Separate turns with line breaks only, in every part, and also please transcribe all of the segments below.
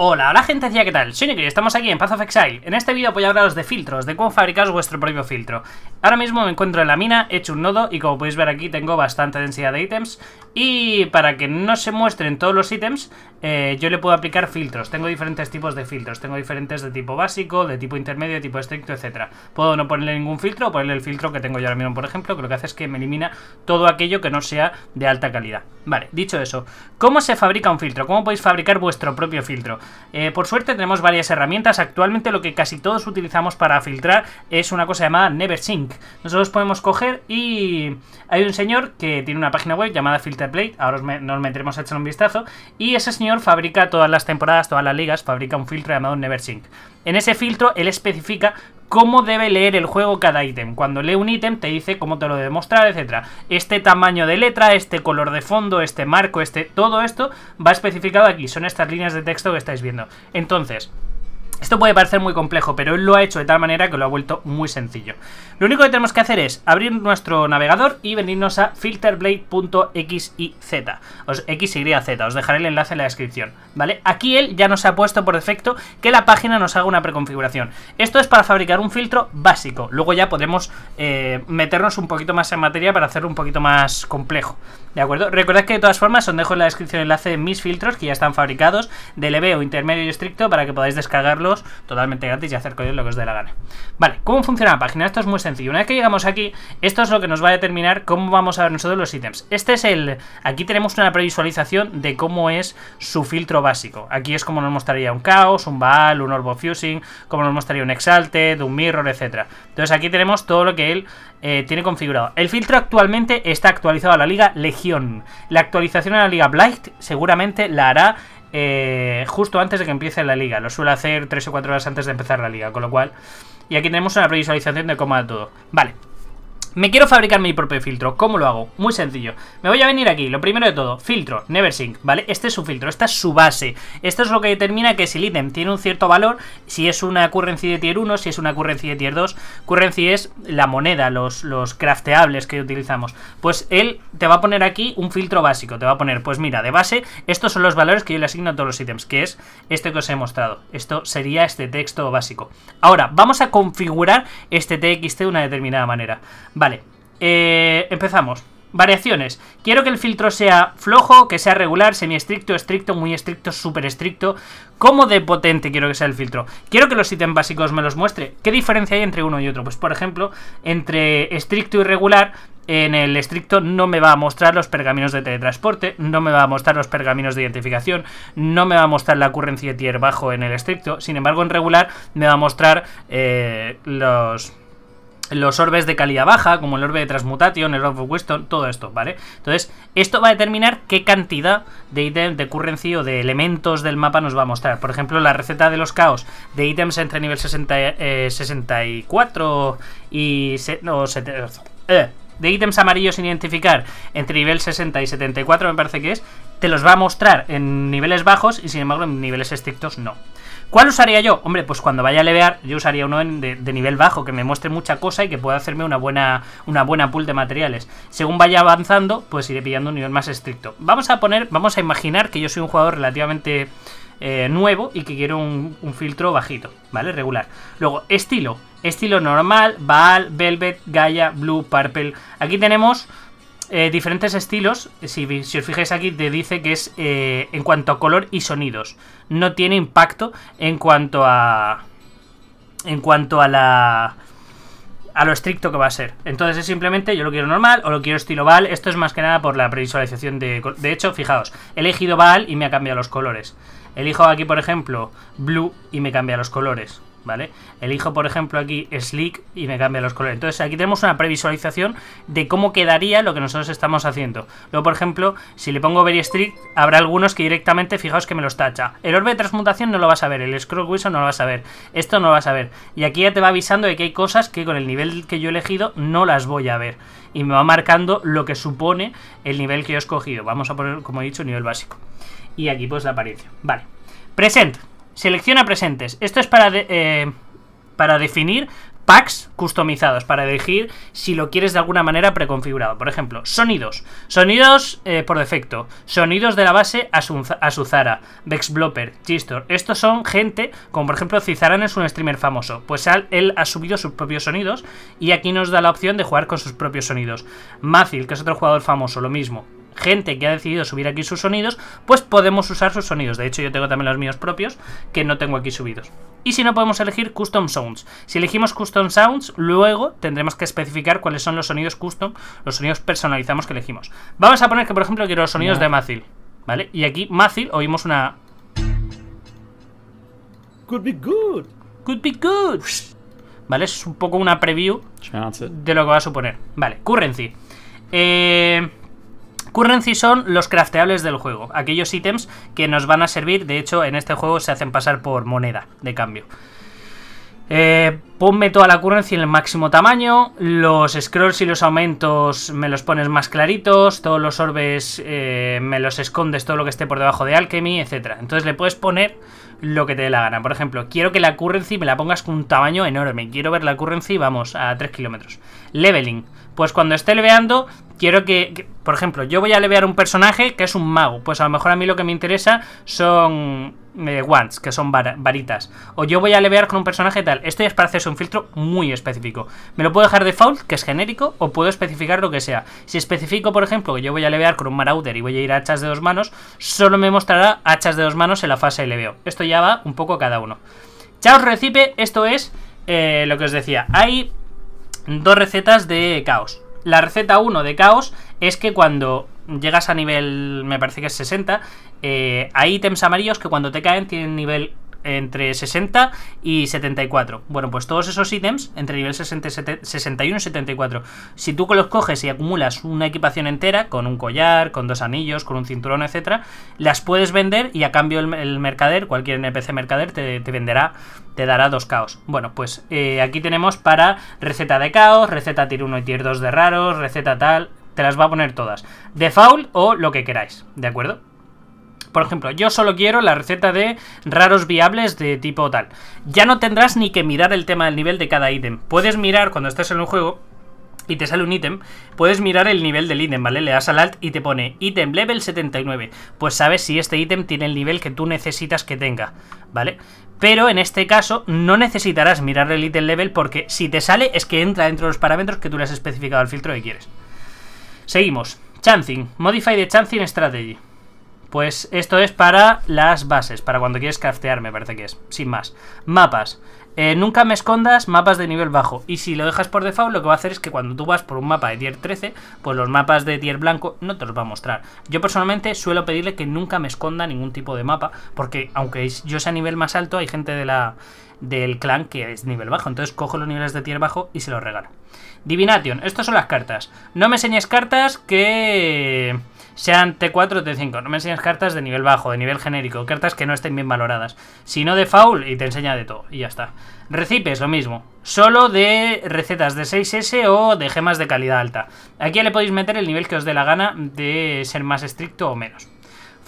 Hola, hola gente, ¿qué tal? Soy que estamos aquí en Path of Exile. En este vídeo voy a hablaros de filtros, de cómo fabricaros vuestro propio filtro. Ahora mismo me encuentro en la mina, he hecho un nodo y como podéis ver aquí tengo bastante densidad de ítems. Y para que no se muestren todos los ítems, eh, yo le puedo aplicar filtros. Tengo diferentes tipos de filtros, tengo diferentes de tipo básico, de tipo intermedio, de tipo estricto, etcétera. Puedo no ponerle ningún filtro o ponerle el filtro que tengo yo ahora mismo, por ejemplo, que lo que hace es que me elimina todo aquello que no sea de alta calidad. Vale, dicho eso, ¿cómo se fabrica un filtro? ¿Cómo podéis fabricar vuestro propio filtro? Eh, por suerte tenemos varias herramientas. Actualmente lo que casi todos utilizamos para filtrar es una cosa llamada NeverSync. Nosotros podemos coger y hay un señor que tiene una página web llamada FilterPlate. Ahora nos meteremos a echar un vistazo. Y ese señor fabrica todas las temporadas, todas las ligas, fabrica un filtro llamado NeverSync. En ese filtro él especifica cómo debe leer el juego cada ítem. Cuando lee un ítem te dice cómo te lo debe mostrar, etc. Este tamaño de letra, este color de fondo, este marco, este... Todo esto va especificado aquí. Son estas líneas de texto que estáis viendo. Entonces... Esto puede parecer muy complejo, pero él lo ha hecho de tal manera que lo ha vuelto muy sencillo. Lo único que tenemos que hacer es abrir nuestro navegador y venirnos a filterblade.xyz. Os, os dejaré el enlace en la descripción. ¿Vale? Aquí él ya nos ha puesto por defecto que la página nos haga una preconfiguración. Esto es para fabricar un filtro básico. Luego ya podremos eh, meternos un poquito más en materia para hacerlo un poquito más complejo. ¿De acuerdo? Recordad que de todas formas os dejo en la descripción el enlace de mis filtros que ya están fabricados de leve o intermedio y estricto para que podáis descargarlo totalmente gratis y hacer con ellos lo que os dé la gana. Vale, ¿cómo funciona la página? Esto es muy sencillo. Una vez que llegamos aquí, esto es lo que nos va a determinar cómo vamos a ver nosotros los ítems. Este es el... Aquí tenemos una previsualización de cómo es su filtro básico. Aquí es como nos mostraría un caos, un Baal, un Orbo Fusing, como nos mostraría un Exalted, un Mirror, etc. Entonces aquí tenemos todo lo que él eh, tiene configurado. El filtro actualmente está actualizado a la liga Legión. La actualización a la liga Blight seguramente la hará eh, justo antes de que empiece la liga. Lo suele hacer 3 o 4 horas antes de empezar la liga, con lo cual... Y aquí tenemos una previsualización de cómo va todo. Vale, me quiero fabricar mi propio filtro. ¿Cómo lo hago? Muy sencillo. Me voy a venir aquí. Lo primero de todo, filtro, NeverSync, ¿vale? Este es su filtro, esta es su base. Esto es lo que determina que si el ítem tiene un cierto valor, si es una currency de tier 1, si es una currency de tier 2, currency es la moneda, los, los crafteables que utilizamos. Pues él te va a poner aquí un filtro básico. Te va a poner, pues mira, de base, estos son los valores que yo le asigno a todos los ítems, que es este que os he mostrado. Esto sería este texto básico. Ahora, vamos a configurar este TXT de una determinada manera. Vale, eh, empezamos. Variaciones. Quiero que el filtro sea flojo, que sea regular, semi estricto, estricto, muy estricto, súper estricto. ¿Cómo de potente quiero que sea el filtro? Quiero que los ítems básicos me los muestre. ¿Qué diferencia hay entre uno y otro? Pues por ejemplo, entre estricto y regular, en el estricto no me va a mostrar los pergaminos de teletransporte, no me va a mostrar los pergaminos de identificación, no me va a mostrar la ocurrencia de tier bajo en el estricto. Sin embargo, en regular me va a mostrar eh, los los orbes de calidad baja, como el orbe de Transmutation, el orbe of Weston, todo esto, ¿vale? Entonces, esto va a determinar qué cantidad de ítem, de currency o de elementos del mapa nos va a mostrar. Por ejemplo, la receta de los caos de ítems entre nivel 60, 64 eh, y... Eh, de ítems amarillos sin identificar entre nivel 60 y 74 me parece que es, te los va a mostrar en niveles bajos y sin embargo en niveles estrictos no. ¿Cuál usaría yo? Hombre, pues cuando vaya a levear, yo usaría uno de, nivel bajo, que me muestre mucha cosa y que pueda hacerme una buena, una buena pool de materiales. Según vaya avanzando, pues iré pillando un nivel más estricto. Vamos a poner, vamos a imaginar que yo soy un jugador relativamente eh, nuevo y que quiero un, un filtro bajito, ¿vale? Regular. Luego, estilo. Estilo normal, Baal, Velvet, Gaia, Blue, Purple. Aquí tenemos eh, diferentes estilos. Si, os fijáis aquí, te dice que es eh, en cuanto a color y sonidos. No tiene impacto en cuanto a. En cuanto a la. A lo estricto que va a ser. Entonces es simplemente yo lo quiero normal o lo quiero estilo Val. Esto es más que nada por la previsualización de. De hecho, fijaos, he elegido Val y me ha cambiado los colores. Elijo aquí, por ejemplo, Blue y me cambia los colores. ¿vale? Elijo, por ejemplo, aquí Sleek y me cambia los colores. Entonces aquí tenemos una previsualización de cómo quedaría lo que nosotros estamos haciendo. Luego, por ejemplo, si le pongo Very Strict, habrá algunos que directamente, fijaos que me los tacha. El orbe de transmutación no lo vas a ver, el Scroll Wizard no lo vas a ver, esto no lo vas a ver. Y aquí ya te va avisando de que hay cosas que con el nivel que yo he elegido no las voy a ver. Y me va marcando lo que supone el nivel que yo he escogido. Vamos a poner, como he dicho, nivel básico. Y aquí pues la apariencia. Vale. Present. Selecciona presentes. Esto es para, eh, para definir packs customizados para elegir si lo quieres de alguna manera preconfigurado. Por ejemplo, sonidos. Sonidos eh, por defecto. Sonidos de la base Azuzara, Vexblopper, Chistor. Estos son gente, como por ejemplo Cizaran es un streamer famoso. Pues él ha subido sus propios sonidos y aquí nos da la opción de jugar con sus propios sonidos. Mathil, que es otro jugador famoso, lo mismo gente que ha decidido subir aquí sus sonidos, pues podemos usar sus sonidos. De hecho, yo tengo también los míos propios, que no tengo aquí subidos. Y si no, podemos elegir Custom Sounds. Si elegimos Custom Sounds, luego tendremos que especificar cuáles son los sonidos custom, los sonidos personalizados que elegimos. Vamos a poner que, por ejemplo, quiero los sonidos de Mácil. ¿vale? Y aquí Mazil oímos una... Could be good. Could be good. ¿Vale? Es un poco una preview de lo que va a suponer. Vale, currency. Eh, Currency son los crafteables del juego, aquellos ítems que nos van a servir, de hecho en este juego se hacen pasar por moneda de cambio. Eh, ponme toda la currency en el máximo tamaño, los scrolls y los aumentos me los pones más claritos, todos los orbes eh, me los escondes, todo lo que esté por debajo de alchemy, etc. Entonces le puedes poner lo que te dé la gana. Por ejemplo, quiero que la currency me la pongas con un tamaño enorme, quiero ver la currency, vamos, a 3 kilómetros. Leveling, pues cuando esté leveando, quiero que, Por ejemplo, yo voy a levear un personaje que es un mago. Pues a lo mejor a mí lo que me interesa son... Eh, wands, que son varitas. O yo voy a levear con un personaje tal. Esto ya es para hacerse un filtro muy específico. Me lo puedo dejar default, que es genérico, o puedo especificar lo que sea. Si especifico, por ejemplo, que yo voy a levear con un marauder y voy a ir a hachas de dos manos, solo me mostrará hachas de dos manos en la fase de leveo. Esto ya va un poco cada uno. Chao, Recipe, esto es eh, lo que os decía. Hay dos recetas de caos. La receta 1 de caos es que cuando llegas a nivel, me parece que es 60, eh, hay ítems amarillos que cuando te caen tienen nivel entre 60 y 74. Bueno, pues todos esos ítems entre nivel 61 y 74. Si tú los coges y acumulas una equipación entera, con un collar, con dos anillos, con un cinturón, etcétera, las puedes vender y a cambio el, mercader, cualquier NPC mercader, te, venderá, te dará dos caos. Bueno, pues eh, aquí tenemos para receta de caos, receta tier 1 y tier 2 de raros, receta tal, te las va a poner todas. Default o lo que queráis, ¿de acuerdo? Por ejemplo, yo solo quiero la receta de raros viables de tipo tal. Ya no tendrás ni que mirar el tema del nivel de cada ítem. Puedes mirar cuando estés en un juego y te sale un ítem, puedes mirar el nivel del ítem, ¿vale? Le das al alt y te pone ítem level 79. Pues sabes si este ítem tiene el nivel que tú necesitas que tenga, ¿vale? Pero en este caso no necesitarás mirar el ítem level porque si te sale es que entra dentro de los parámetros que tú le has especificado al filtro que quieres. Seguimos. Chancing. Modify the chancing strategy. Pues esto es para las bases, para cuando quieres craftear, me parece que es, sin más. Mapas. Eh, nunca me escondas mapas de nivel bajo. Y si lo dejas por default, lo que va a hacer es que cuando tú vas por un mapa de tier 13, pues los mapas de tier blanco no te los va a mostrar. Yo personalmente suelo pedirle que nunca me esconda ningún tipo de mapa, porque aunque yo sea nivel más alto, hay gente de la, del clan que es nivel bajo. Entonces cojo los niveles de tier bajo y se los regalo. Divination, estas son las cartas. No me enseñes cartas que sean T4 o T5. No me enseñes cartas de nivel bajo, de nivel genérico, cartas que no estén bien valoradas. sino de foul, y te enseña de todo, y ya está. Recipes, lo mismo. Solo de recetas de 6S o de gemas de calidad alta. Aquí ya le podéis meter el nivel que os dé la gana de ser más estricto o menos.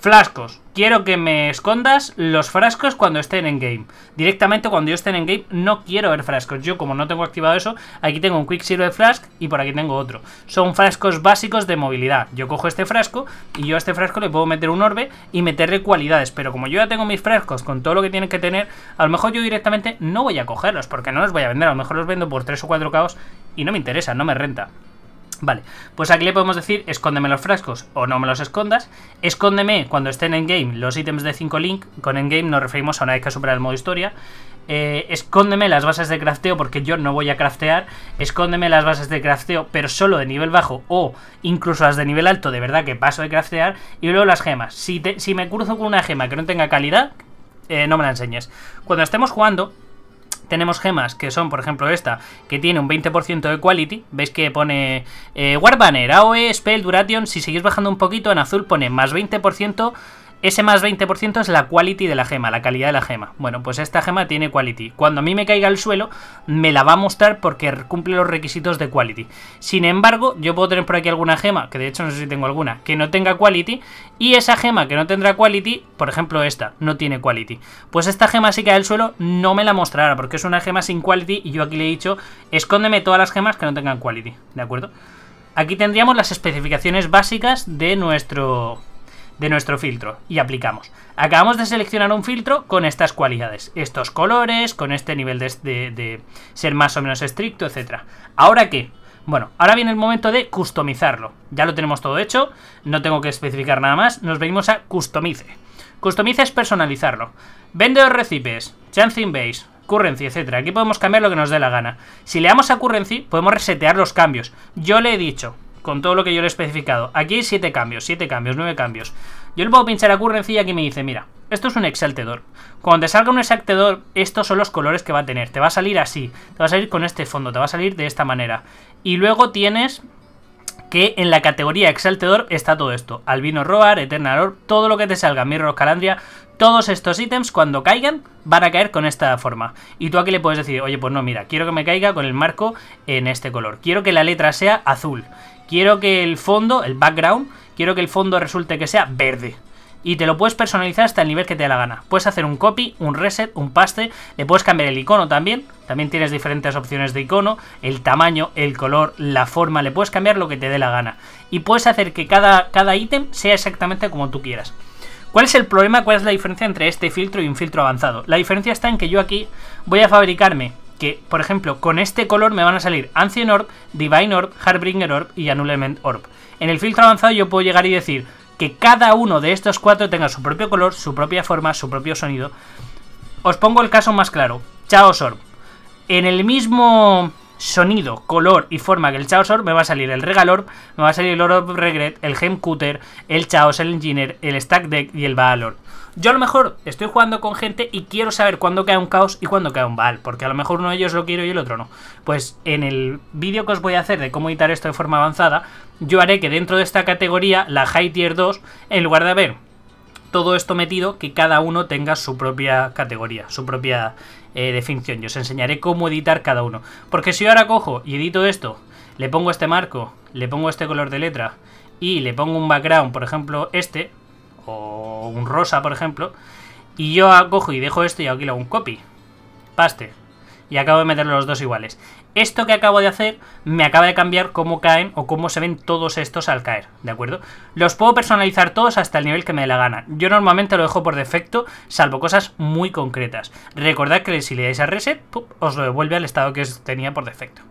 Flascos. Quiero que me escondas los frascos cuando estén en game. Directamente cuando yo estén en game no quiero ver frascos. Yo como no tengo activado eso, aquí tengo un Quick Flask y por aquí tengo otro. Son frascos básicos de movilidad. Yo cojo este frasco y yo a este frasco le puedo meter un orbe y meterle cualidades. Pero como yo ya tengo mis frascos con todo lo que tienen que tener, a lo mejor yo directamente no voy a cogerlos porque no los voy a vender. A lo mejor los vendo por 3 o 4 caos y no me interesa, no me renta. Vale, pues aquí le podemos decir escóndeme los frascos o no me los escondas. Escóndeme cuando estén en game los ítems de 5 link. Con en game nos referimos a una vez que supera el modo historia. Eh, escóndeme las bases de crafteo porque yo no voy a craftear. Escóndeme las bases de crafteo, pero solo de nivel bajo o incluso las de nivel alto, de verdad que paso de craftear. Y luego las gemas. Si, si me cruzo con una gema que no tenga calidad, eh, no me la enseñes. Cuando estemos jugando, tenemos gemas que son, por ejemplo, esta, que tiene un 20% de quality. Veis que pone eh, War Banner, AOE, Spell, Duration. Si seguís bajando un poquito, en azul pone más 20% ese más 20% es la quality de la gema, la calidad de la gema. Bueno, pues esta gema tiene quality. Cuando a mí me caiga al suelo, me la va a mostrar porque cumple los requisitos de quality. Sin embargo, yo puedo tener por aquí alguna gema, que de hecho no sé si tengo alguna, que no tenga quality. Y esa gema que no tendrá quality, por ejemplo esta, no tiene quality. Pues esta gema si cae al suelo, no me la mostrará porque es una gema sin quality. Y yo aquí le he dicho, escóndeme todas las gemas que no tengan quality. ¿De acuerdo? Aquí tendríamos las especificaciones básicas de nuestro de nuestro filtro y aplicamos. Acabamos de seleccionar un filtro con estas cualidades, estos colores, con este nivel de, ser más o menos estricto, etc. ¿Ahora qué? Bueno, ahora viene el momento de customizarlo. Ya lo tenemos todo hecho, no tengo que especificar nada más, nos venimos a Customize. Customize es personalizarlo. vendors recipes, Chancing Base, Currency, etcétera. Aquí podemos cambiar lo que nos dé la gana. Si le damos a Currency, podemos resetear los cambios. Yo le he dicho, con todo lo que yo le he especificado. Aquí hay 7 cambios, 7 cambios, 9 cambios. Yo le puedo pinchar a currency y aquí me dice, mira, esto es un exaltedor. Cuando te salga un exaltedor, estos son los colores que va a tener. Te va a salir así, te va a salir con este fondo, te va a salir de esta manera. Y luego tienes que en la categoría Exaltedor está todo esto. Albino Roar, Eternal Orb, todo lo que te salga, Mirror Calandria, todos estos ítems cuando caigan van a caer con esta forma. Y tú aquí le puedes decir, oye, pues no, mira, quiero que me caiga con el marco en este color. Quiero que la letra sea azul. Quiero que el fondo, el background, quiero que el fondo resulte que sea verde y te lo puedes personalizar hasta el nivel que te dé la gana. Puedes hacer un copy, un reset, un paste, le puedes cambiar el icono también, también tienes diferentes opciones de icono, el tamaño, el color, la forma, le puedes cambiar lo que te dé la gana. Y puedes hacer que cada, cada ítem sea exactamente como tú quieras. ¿Cuál es el problema? ¿Cuál es la diferencia entre este filtro y un filtro avanzado? La diferencia está en que yo aquí voy a fabricarme que, por ejemplo, con este color me van a salir Ancient Orb, Divine Orb, Heartbringer Orb y Annulment Orb. En el filtro avanzado yo puedo llegar y decir, que cada uno de estos cuatro tenga su propio color, su propia forma, su propio sonido. Os pongo el caso más claro. Chao, Orb. En el mismo sonido, color y forma que el Chaos me va a salir el Regalor, me va a salir el oro Regret, el Cutter, el Chaos, el Engineer, el Stack Deck y el Valor. Yo a lo mejor estoy jugando con gente y quiero saber cuándo cae un Chaos y cuándo cae un Baal, porque a lo mejor uno de ellos lo quiero y el otro no. Pues en el vídeo que os voy a hacer de cómo editar esto de forma avanzada, yo haré que dentro de esta categoría, la High Tier 2, en lugar de haber todo esto metido, que cada uno tenga su propia categoría, su propia eh, de ficción. Yo os enseñaré cómo editar cada uno. Porque si yo ahora cojo y edito esto, le pongo este marco, le pongo este color de letra y le pongo un background, por ejemplo, este, o un rosa, por ejemplo, y yo cojo y dejo esto y aquí le hago un copy, paste, y acabo de meter los dos iguales esto que acabo de hacer me acaba de cambiar cómo caen o cómo se ven todos estos al caer, ¿de acuerdo? Los puedo personalizar todos hasta el nivel que me dé la gana. Yo normalmente lo dejo por defecto, salvo cosas muy concretas. Recordad que si le dais a reset, os lo devuelve al estado que tenía por defecto.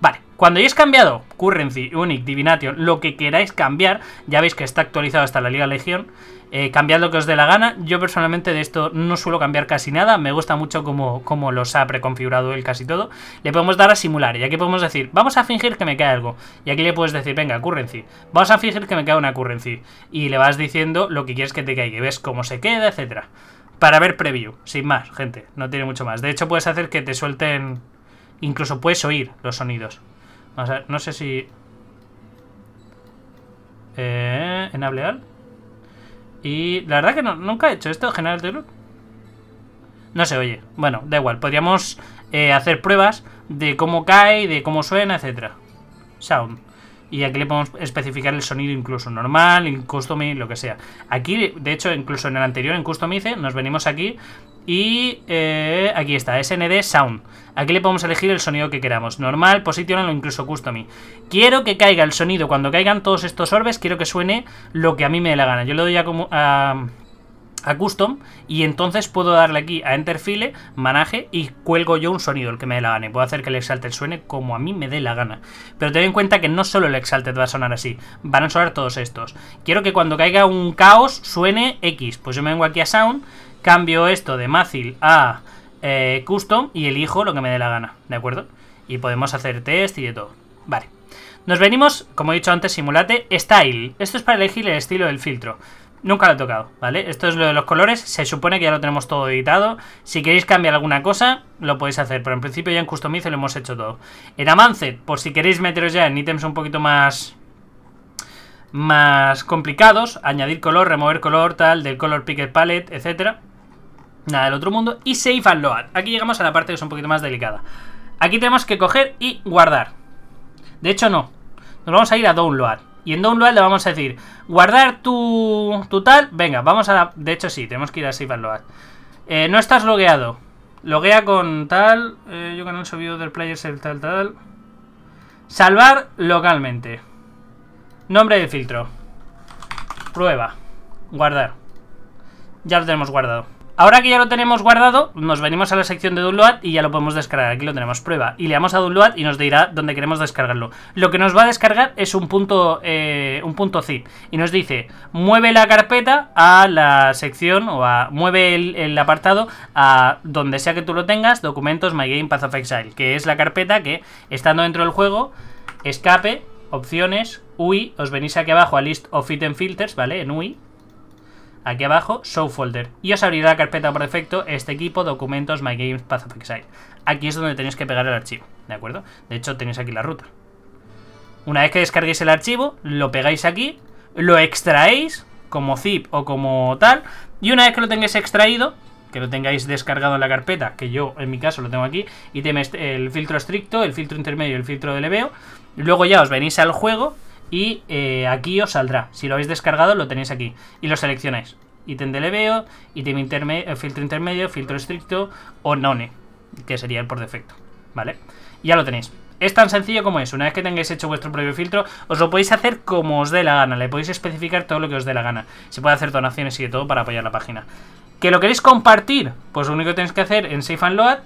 Vale, cuando hayáis cambiado Currency, Unique, Divination, lo que queráis cambiar, ya veis que está actualizado hasta la Liga Legión, eh, cambiad lo que os dé la gana. Yo personalmente de esto no suelo cambiar casi nada, me gusta mucho como, los ha preconfigurado él casi todo. Le podemos dar a simular y aquí podemos decir, vamos a fingir que me cae algo. Y aquí le puedes decir, venga, Currency, vamos a fingir que me cae una Currency. Y le vas diciendo lo que quieres que te caiga, ves cómo se queda, etcétera. Para ver preview, sin más, gente, no tiene mucho más. De hecho, puedes hacer que te suelten Incluso puedes oír los sonidos. Vamos a ver, no sé si... Eh, en Y la verdad que no, nunca he hecho esto, General Taylor. No se oye. Bueno, da igual. Podríamos eh, hacer pruebas de cómo cae, de cómo suena, etcétera. Sound. Y aquí le podemos especificar el sonido incluso normal, en custom, lo que sea. Aquí, de hecho, incluso en el anterior, en custom nos venimos aquí y eh, aquí está, SND Sound. Aquí le podemos elegir el sonido que queramos. Normal, positional o incluso custom. Quiero que caiga el sonido. Cuando caigan todos estos orbes, quiero que suene lo que a mí me dé la gana. Yo le doy a, a, custom y entonces puedo darle aquí a enter file, manaje y cuelgo yo un sonido, el que me dé la gana. puedo hacer que el exalted suene como a mí me dé la gana. Pero ten en cuenta que no solo el exalted va a sonar así, van a sonar todos estos. Quiero que cuando caiga un caos suene X. Pues yo me vengo aquí a sound cambio esto de Macil a eh, Custom y elijo lo que me dé la gana, ¿de acuerdo? Y podemos hacer test y de todo. Vale. Nos venimos, como he dicho antes, simulate Style. Esto es para elegir el estilo del filtro. Nunca lo he tocado, ¿vale? Esto es lo de los colores, se supone que ya lo tenemos todo editado. Si queréis cambiar alguna cosa, lo podéis hacer, pero en principio ya en Customize lo hemos hecho todo. En Amancet, por si queréis meteros ya en ítems un poquito más más complicados, añadir color, remover color, tal, del color picker palette, etcétera nada del otro mundo. Y save and load. Aquí llegamos a la parte que es un poquito más delicada. Aquí tenemos que coger y guardar. De hecho, no. Nos vamos a ir a download. Y en download le vamos a decir, guardar tu, tu tal. Venga, vamos a... La... De hecho, sí, tenemos que ir a save and load. Eh, no estás logueado. Loguea con tal. Eh, yo que no he subido del player el tal, tal. Salvar localmente. Nombre de filtro. Prueba. Guardar. Ya lo tenemos guardado. Ahora que ya lo tenemos guardado, nos venimos a la sección de download y ya lo podemos descargar. Aquí lo tenemos, prueba. Y le damos a download y nos dirá dónde queremos descargarlo. Lo que nos va a descargar es un punto, eh, un punto zip. Y nos dice, mueve la carpeta a la sección o a mueve el, el apartado a donde sea que tú lo tengas, documentos My Game Path of Exile, que es la carpeta que, estando dentro del juego, escape, opciones, UI, os venís aquí abajo a List of Item Filters, ¿vale? En UI, aquí abajo, Show Folder. Y os abrirá la carpeta por defecto este equipo, documentos, My Games, Path of Exile. Aquí es donde tenéis que pegar el archivo, ¿de acuerdo? De hecho, tenéis aquí la ruta. Una vez que descarguéis el archivo, lo pegáis aquí, lo extraéis como zip o como tal, y una vez que lo tengáis extraído, que lo tengáis descargado en la carpeta, que yo en mi caso lo tengo aquí, y tenéis este, el filtro estricto, el filtro intermedio, el filtro de leveo, luego ya os venís al juego y eh, aquí os saldrá. Si lo habéis descargado, lo tenéis aquí y lo seleccionáis. Ítem de leveo, ítem intermedio eh, filtro intermedio, filtro estricto o none, que sería el por defecto. ¿Vale? Ya lo tenéis. Es tan sencillo como es. Una vez que tengáis hecho vuestro propio filtro, os lo podéis hacer como os dé la gana. Le podéis especificar todo lo que os dé la gana. Se puede hacer donaciones y de todo para apoyar la página. ¿Que lo queréis compartir? Pues lo único que tenéis que hacer en Safe and Load.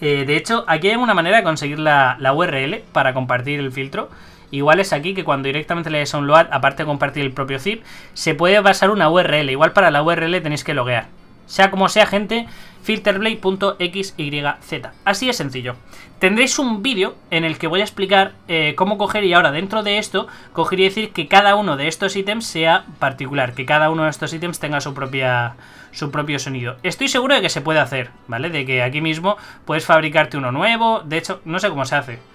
Eh, de hecho, aquí hay una manera de conseguir la, la URL para compartir el filtro. Igual es aquí que cuando directamente le des a un load, aparte de compartir el propio zip, se puede basar una URL. Igual para la URL tenéis que loguear. Sea como sea, gente, filterblade.xyz. Así es sencillo. Tendréis un vídeo en el que voy a explicar eh, cómo coger y ahora dentro de esto, coger y decir que cada uno de estos ítems sea particular, que cada uno de estos ítems tenga su propia su propio sonido. Estoy seguro de que se puede hacer, ¿vale? De que aquí mismo puedes fabricarte uno nuevo, de hecho, no sé cómo se hace.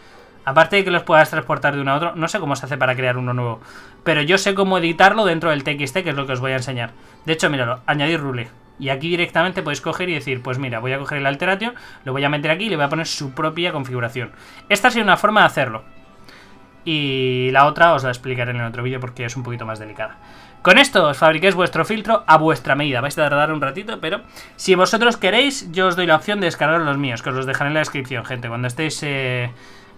Aparte de que los puedas transportar de uno a otro, no sé cómo se hace para crear uno nuevo. Pero yo sé cómo editarlo dentro del TXT, que es lo que os voy a enseñar. De hecho, míralo, añadir rule. Y aquí directamente podéis coger y decir, pues mira, voy a coger el alteratio, lo voy a meter aquí y le voy a poner su propia configuración. Esta sería una forma de hacerlo. Y la otra os la explicaré en el otro vídeo porque es un poquito más delicada. Con esto os fabriquéis vuestro filtro a vuestra medida. Vais a tardar un ratito, pero si vosotros queréis, yo os doy la opción de descargar los míos, que os los dejaré en la descripción, gente. Cuando estéis... Eh,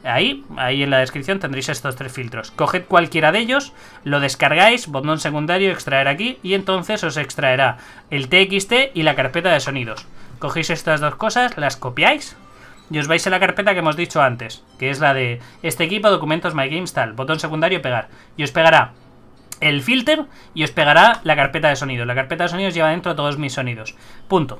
Ahí, ahí en la descripción tendréis estos tres filtros. Coged cualquiera de ellos, lo descargáis, botón secundario, extraer aquí, y entonces os extraerá el TXT y la carpeta de sonidos. Cogéis estas dos cosas, las copiáis y os vais a la carpeta que hemos dicho antes, que es la de este equipo, documentos, my games, tal, botón secundario, pegar. Y os pegará el filter y os pegará la carpeta de sonidos. La carpeta de sonidos lleva dentro todos mis sonidos. Punto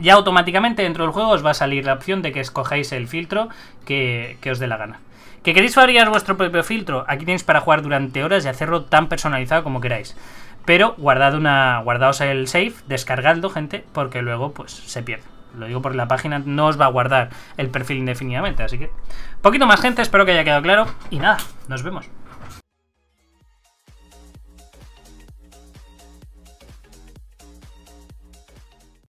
ya automáticamente dentro del juego os va a salir la opción de que escojáis el filtro que, os dé la gana. ¿Que queréis fabricar vuestro propio filtro? Aquí tenéis para jugar durante horas y hacerlo tan personalizado como queráis. Pero guardad una, guardaos el save, descargadlo, gente, porque luego pues se pierde. Lo digo porque la página no os va a guardar el perfil indefinidamente, así que... Poquito más gente, espero que haya quedado claro. Y nada, nos vemos.